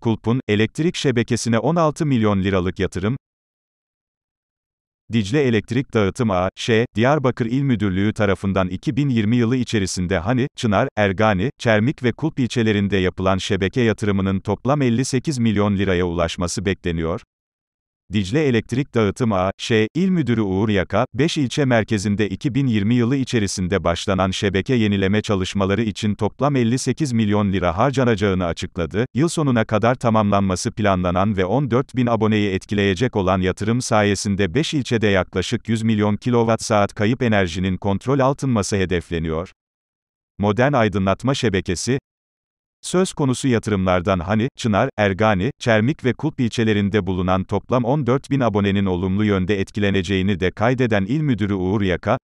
Kulp'un, elektrik şebekesine 16 milyon liralık yatırım, Dicle Elektrik Dağıtım A.Ş. Diyarbakır İl Müdürlüğü tarafından 2020 yılı içerisinde Hani, Çınar, Ergani, Çermik ve Kulp ilçelerinde yapılan şebeke yatırımının toplam 58 milyon liraya ulaşması bekleniyor. Dicle Elektrik Dağıtım AŞ, İl Müdürü Uğur Yaka, 5 ilçe merkezinde 2020 yılı içerisinde başlanan şebeke yenileme çalışmaları için toplam 58 milyon lira harcanacağını açıkladı. Yıl sonuna kadar tamamlanması planlanan ve 14 bin aboneyi etkileyecek olan yatırım sayesinde 5 ilçede yaklaşık 100 milyon kilowatt saat kayıp enerjinin kontrol altınması hedefleniyor. Modern aydınlatma şebekesi, Söz konusu yatırımlardan hani, Çınar, Ergani, Çermik ve Kulp ilçelerinde bulunan toplam 14 bin abonenin olumlu yönde etkileneceğini de kaydeden İl Müdürü Uğur Yaka,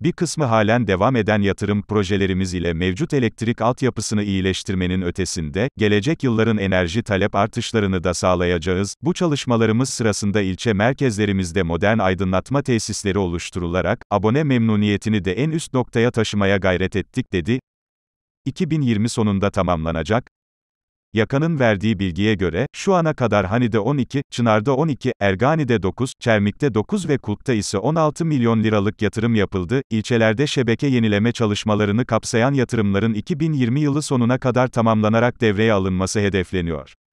bir kısmı halen devam eden yatırım projelerimiz ile mevcut elektrik altyapısını iyileştirmenin ötesinde, gelecek yılların enerji talep artışlarını da sağlayacağız. Bu çalışmalarımız sırasında ilçe merkezlerimizde modern aydınlatma tesisleri oluşturularak, abone memnuniyetini de en üst noktaya taşımaya gayret ettik dedi. 2020 sonunda tamamlanacak. Yakan'ın verdiği bilgiye göre, şu ana kadar Hani'de 12, Çınar'da 12, Ergani'de 9, Çermik'te 9 ve Kulp'ta ise 16 milyon liralık yatırım yapıldı. İlçelerde şebeke yenileme çalışmalarını kapsayan yatırımların 2020 yılı sonuna kadar tamamlanarak devreye alınması hedefleniyor.